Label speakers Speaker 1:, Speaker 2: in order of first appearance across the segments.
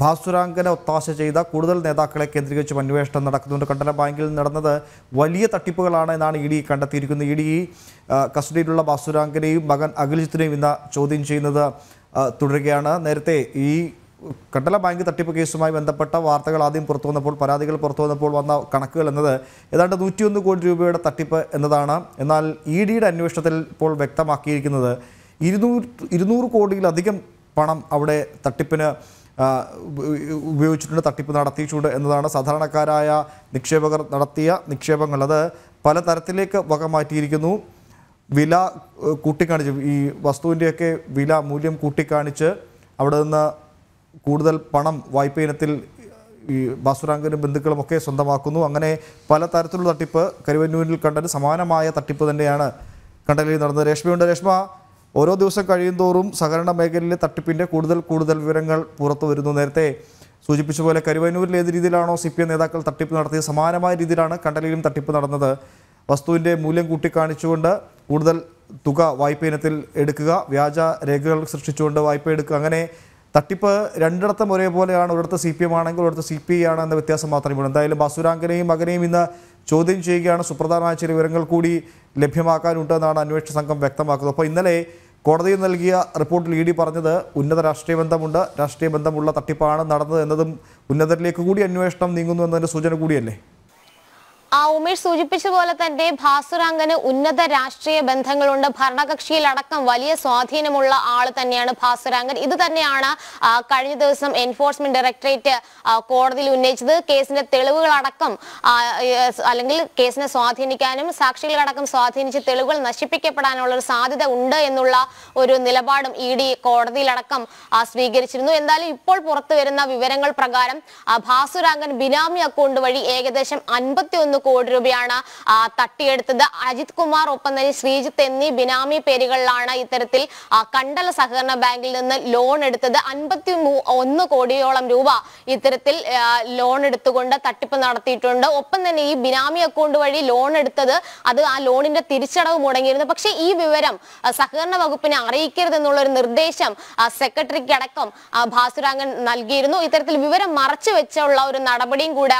Speaker 1: ഭാസുരാങ്കനെ ഒത്താശ ചെയ്ത കൂടുതൽ നേതാക്കളെ കേന്ദ്രീകരിച്ചും അന്വേഷണം നടക്കുന്നുണ്ട് കണ്ടന ബാങ്കിൽ നടന്നത് വലിയ തട്ടിപ്പുകളാണ് എന്നാണ് ഇ ഡി കണ്ടെത്തിയിരിക്കുന്നത് ഇ ഡി കസ്റ്റഡിയിലുള്ള ഭാസുരാങ്കനെയും മകൻ അഖിലജിത്തിനെയും ഇന്ന് ചോദ്യം ചെയ്യുന്നത് തുടരുകയാണ് നേരത്തെ ഈ കണ്ടല ബാങ്ക് തട്ടിപ്പ് കേസുമായി ബന്ധപ്പെട്ട വാർത്തകൾ ആദ്യം പുറത്തു വന്നപ്പോൾ പരാതികൾ പുറത്തു വന്നപ്പോൾ വന്ന കണക്കുകൾ എന്നത് ഏതാണ്ട് നൂറ്റിയൊന്ന് കോടി രൂപയുടെ തട്ടിപ്പ് എന്നതാണ് എന്നാൽ ഇ ഡിയുടെ അന്വേഷണത്തിൽ ഇപ്പോൾ വ്യക്തമാക്കിയിരിക്കുന്നത് ഇരുന്നൂറ് ഇരുന്നൂറ് കോടിയിലധികം പണം അവിടെ തട്ടിപ്പിന് ഉപയോഗിച്ചിട്ടുണ്ട് തട്ടിപ്പ് നടത്തിയിട്ടുണ്ട് എന്നതാണ് സാധാരണക്കാരായ നിക്ഷേപകർ നടത്തിയ നിക്ഷേപങ്ങൾ അത് പല തരത്തിലേക്ക് വക മാറ്റിയിരിക്കുന്നു വില കൂട്ടിക്കാണിച്ച് ഈ വസ്തുവിൻ്റെയൊക്കെ വില മൂല്യം കൂട്ടിക്കാണിച്ച് അവിടെ നിന്ന് കൂടുതൽ പണം വായ്പ ഇനത്തിൽ ഈ ബാസുരാങ്കനും ബന്ധുക്കളും ഒക്കെ സ്വന്തമാക്കുന്നു അങ്ങനെ പല തരത്തിലുള്ള തട്ടിപ്പ് കരുവന്നൂരിൽ കണ്ടത് സമാനമായ തട്ടിപ്പ് തന്നെയാണ് കണ്ടലിൽ നടന്നത് രേഷ്മയുണ്ട് രേഷ്മ ഓരോ ദിവസം തോറും സഹകരണ മേഖലയിലെ തട്ടിപ്പിൻ്റെ കൂടുതൽ കൂടുതൽ വിവരങ്ങൾ പുറത്തു വരുന്നു നേരത്തെ സൂചിപ്പിച്ച പോലെ കരുവന്നൂരിൽ ഏത് രീതിയിലാണോ സി പി എം നേതാക്കൾ തട്ടിപ്പ് നടത്തിയത് സമാനമായ രീതിയിലാണ് കണ്ടലിലും തട്ടിപ്പ് നടന്നത് വസ്തുവിൻ്റെ മൂല്യം കൂട്ടിക്കാണിച്ചുകൊണ്ട് കൂടുതൽ തുക വായ്പ ഇനത്തിൽ എടുക്കുക വ്യാജ രേഖകൾ സൃഷ്ടിച്ചുകൊണ്ട് വായ്പ എടുക്കുക അങ്ങനെ തട്ടിപ്പ് രണ്ടിടത്തും ഒരേപോലെയാണ് ഒരിടത്ത് സി പി എം ആണെങ്കിൽ ഒരിടത്ത് സി പി ഐ ആണ് എന്ന വ്യത്യാസം മാത്രമേ ഉള്ളൂ എന്തായാലും ബസുരാങ്കനെയും മകനെയും ഇന്ന് ചോദ്യം ചെയ്യുകയാണ് സുപ്രധാനമായ ചില വിവരങ്ങൾ കൂടി ലഭ്യമാക്കാനുണ്ടെന്നാണ് അന്വേഷണ സംഘം വ്യക്തമാക്കുന്നത് അപ്പോൾ ഇന്നലെ കോടതിയിൽ നൽകിയ റിപ്പോർട്ടിൽ ഇ ഡി പറഞ്ഞത് ഉന്നത രാഷ്ട്രീയ ബന്ധമുണ്ട് രാഷ്ട്രീയ ബന്ധമുള്ള തട്ടിപ്പാണ് നടന്നത് എന്നതും ഉന്നതരിലേക്ക് കൂടി അന്വേഷണം നീങ്ങുന്നു എന്നതിൻ്റെ സൂചന കൂടിയല്ലേ
Speaker 2: ഉമേഷ് സൂചിപ്പിച്ചതുപോലെ തന്നെ ഭാസുരാങ്കന് ഉന്നത രാഷ്ട്രീയ ബന്ധങ്ങളുണ്ട് ഭരണകക്ഷിയിലടക്കം വലിയ സ്വാധീനമുള്ള ആൾ തന്നെയാണ് ഭാസുരാംഗൻ ഇത് തന്നെയാണ് കഴിഞ്ഞ ദിവസം എൻഫോഴ്സ്മെന്റ് ഡയറക്ടറേറ്റ് കോടതിയിൽ ഉന്നയിച്ചത് കേസിന്റെ തെളിവുകളടക്കം അല്ലെങ്കിൽ കേസിനെ സ്വാധീനിക്കാനും സാക്ഷികളടക്കം സ്വാധീനിച്ച് തെളിവുകൾ നശിപ്പിക്കപ്പെടാനുള്ള ഒരു സാധ്യത ഉണ്ട് എന്നുള്ള ഒരു നിലപാടും ഇ ഡി കോടതിയിലടക്കം സ്വീകരിച്ചിരുന്നു എന്തായാലും ഇപ്പോൾ പുറത്തു വരുന്ന വിവരങ്ങൾ പ്രകാരം ഭാസുരാങ്കൻ ബിനാമി അക്കൗണ്ട് വഴി ഏകദേശം അൻപത്തി കോടി രൂപയാണ് തട്ടിയെടുത്തത് അജിത് കുമാർ ഒപ്പം തന്നെ ശ്രീജിത്ത് എന്നീ ബിനാമി പേരുകളിലാണ് ഇത്തരത്തിൽ കണ്ടല സഹകരണ ബാങ്കിൽ നിന്ന് ലോൺ എടുത്തത് അൻപത്തി ഒന്ന് കോടിയോളം രൂപ ഇത്തരത്തിൽ ലോൺ എടുത്തുകൊണ്ട് തട്ടിപ്പ് നടത്തിയിട്ടുണ്ട് ഒപ്പം തന്നെ ഈ ബിനാമി അക്കൗണ്ട് വഴി ലോൺ എടുത്തത് അത് ആ ലോണിന്റെ തിരിച്ചടവ് മുടങ്ങിയിരുന്നു പക്ഷേ ഈ വിവരം സഹകരണ വകുപ്പിനെ അറിയിക്കരുതെന്നുള്ള ഒരു നിർദ്ദേശം സെക്രട്ടറിക്കടക്കം ഭാസുരാഗൻ നൽകിയിരുന്നു ഇത്തരത്തിൽ വിവരം മറച്ചു വെച്ചുള്ള ഒരു നടപടിയും കൂടെ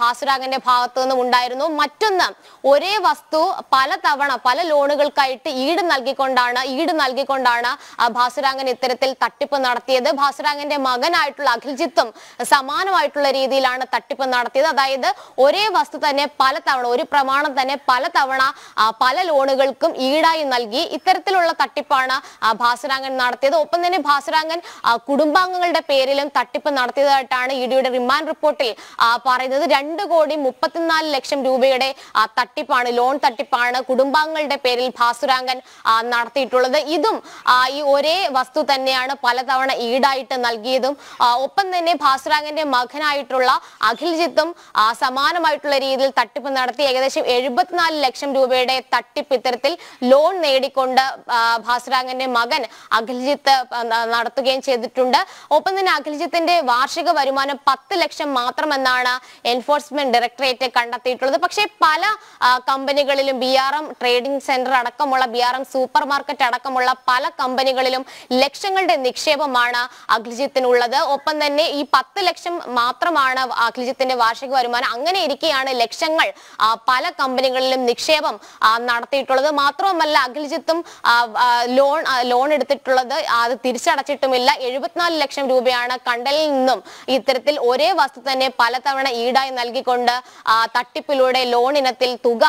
Speaker 2: ഭാസുരാഗന്റെ ഭാഗത്തു നിന്നും ഉണ്ടായി ഉണ്ടായിരുന്നു മറ്റൊന്ന് ഒരേ വസ്തു പല തവണ പല ലോണുകൾക്കായിട്ട് ഈട് നൽകിക്കൊണ്ടാണ് ഈട് നൽകിക്കൊണ്ടാണ് ഭാസുരാംഗൻ ഇത്തരത്തിൽ തട്ടിപ്പ് നടത്തിയത് ഭാസുരാംഗന്റെ മകനായിട്ടുള്ള അഖിൽജിത്തും സമാനമായിട്ടുള്ള രീതിയിലാണ് തട്ടിപ്പ് നടത്തിയത് അതായത് ഒരേ വസ്തു തന്നെ പല തവണ ഒരു പ്രമാണം തന്നെ പല തവണ പല ലോണുകൾക്കും ഈടായി നൽകി ഇത്തരത്തിലുള്ള തട്ടിപ്പാണ് ഭാസുരാംഗൻ നടത്തിയത് ഒപ്പം തന്നെ ഭാസുരാംഗൻ കുടുംബാംഗങ്ങളുടെ പേരിലും തട്ടിപ്പ് നടത്തിയതായിട്ടാണ് ഇഡിയുടെ റിമാൻഡ് റിപ്പോർട്ടിൽ പറയുന്നത് രണ്ട് കോടി മുപ്പത്തിനാല് ലക്ഷം ലക്ഷം രൂപയുടെ തട്ടിപ്പാണ് ലോൺ തട്ടിപ്പാണ് കുടുംബാംഗങ്ങളുടെ പേരിൽ ഭാസുരാംഗൻ നടത്തിയിട്ടുള്ളത് ഇതും ഈ ഒരേ വസ്തു തന്നെയാണ് പലതവണ ഈടായിട്ട് നൽകിയതും ഒപ്പം തന്നെ ഭാസുരാംഗന്റെ മകനായിട്ടുള്ള അഖിൽജിത്തും സമാനമായിട്ടുള്ള രീതിയിൽ തട്ടിപ്പ് നടത്തി ഏകദേശം എഴുപത്തിനാല് ലക്ഷം രൂപയുടെ തട്ടിപ്പ് ഇത്തരത്തിൽ ലോൺ നേടിക്കൊണ്ട് ഭാസുരാംഗന്റെ മകൻ അഖിൽജിത്ത് നടത്തുകയും ചെയ്തിട്ടുണ്ട് ഒപ്പം തന്നെ അഖിൽജിത്തിന്റെ വാർഷിക വരുമാനം പത്ത് ലക്ഷം മാത്രമെന്നാണ് എൻഫോഴ്സ്മെന്റ് ഡയറക്ടറേറ്റ് കണ്ടെത്തിയിട്ടുള്ളത് ചെയ്തിട്ടുള്ളത് പക്ഷേ പല കമ്പനികളിലും B R M trading centre അടക്കമുള്ള B R M super market അടക്കമുള്ള പല കമ്പനികളിലും ലക്ഷങ്ങളുടെ നിക്ഷേപമാണ് ഉള്ളത് ഒപ്പം തന്നെ ഈ പത്ത് ലക്ഷം മാത്രമാണ് അഖിലജിത്തിന്റെ വാർഷിക വരുമാനം അങ്ങനെ ഇരിക്കെയാണ് ലക്ഷങ്ങൾ പല കമ്പനികളിലും നിക്ഷേപം നടത്തിയിട്ടുള്ളത് മാത്രവുമല്ല അഖിലജിത്തും ലോൺ ലോൺ എടുത്തിട്ടുള്ളത് അത് തിരിച്ചടച്ചിട്ടുമില്ല എഴുപത്തിനാല് ലക്ഷം രൂപയാണ് കണ്ടലിൽ നിന്നും ഇത്തരത്തിൽ ഒരേ വസ്തു തന്നെ പലതവണ ഈടായി നൽകിക്കൊണ്ട് തട്ടി വായ്പയിലൂടെ ലോൺ ഇനത്തിൽ തുക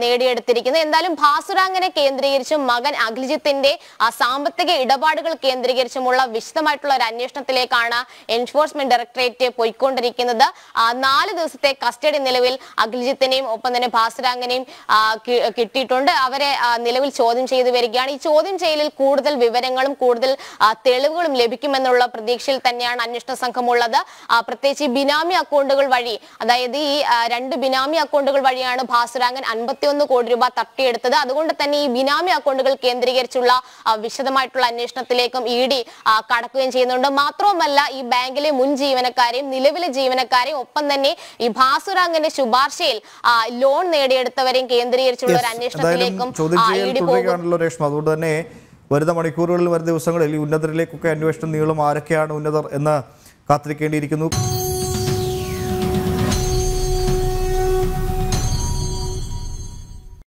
Speaker 2: നേടിയെടുത്തിരിക്കുന്നത് എന്തായാലും ഭാസുരാങ്ങനെ കേന്ദ്രീകരിച്ചും മകൻ അഖിലജിത്തിന്റെ സാമ്പത്തിക ഇടപാടുകൾ കേന്ദ്രീകരിച്ചുമുള്ള വിശദമായിട്ടുള്ള ഒരു അന്വേഷണത്തിലേക്കാണ് എൻഫോഴ്സ്മെന്റ് ഡയറക്ടറേറ്റ് പോയിക്കൊണ്ടിരിക്കുന്നത് നാല് ദിവസത്തെ കസ്റ്റഡി നിലവിൽ അഖിലജിത്തിനെയും ഒപ്പം തന്നെ ഭാസുരാങ്ങനെയും കിട്ടിയിട്ടുണ്ട് അവരെ നിലവിൽ ചോദ്യം ചെയ്തു വരികയാണ് ഈ ചോദ്യം ചെയ്യലിൽ കൂടുതൽ വിവരങ്ങളും കൂടുതൽ തെളിവുകളും ലഭിക്കുമെന്നുള്ള പ്രതീക്ഷയിൽ തന്നെയാണ് അന്വേഷണ സംഘമുള്ളത് പ്രത്യേകിച്ച് ബിനാമി അക്കൗണ്ടുകൾ വഴി അതായത് ഈ രണ്ട് ബിനാമി ബിനാമി അക്കൗണ്ടുകൾ വഴിയാണ് ഭാസുരാംഗൻ അൻപത്തിയൊന്ന് കോടി രൂപ തട്ടിയെടുത്തത് അതുകൊണ്ട് തന്നെ ഈ ബിനാമി അക്കൗണ്ടുകൾ കേന്ദ്രീകരിച്ചുള്ള വിശദമായിട്ടുള്ള അന്വേഷണത്തിലേക്കും ഇ ഡി കടക്കുകയും ചെയ്യുന്നുണ്ട് മാത്രവുമല്ല ഈ ബാങ്കിലെ മുൻ ജീവനക്കാരെയും നിലവിലെ ജീവനക്കാരെയും ഒപ്പം തന്നെ ഈ ഭാസുരാംഗന്റെ ശുപാർശയിൽ ലോൺ നേടിയെടുത്തവരെയും കേന്ദ്രീകരിച്ചുള്ള ഒരു അന്വേഷണത്തിലേക്കും
Speaker 1: അതുകൊണ്ട് തന്നെ വരുന്ന മണിക്കൂറുകളിൽ വരുന്ന ദിവസങ്ങളിൽ ഈ ഉന്നതരിലേക്കൊക്കെ അന്വേഷണം നീളും ആരൊക്കെയാണ് ഉന്നതർ എന്ന് കാത്തിരിക്കേണ്ടിയിരിക്കുന്നു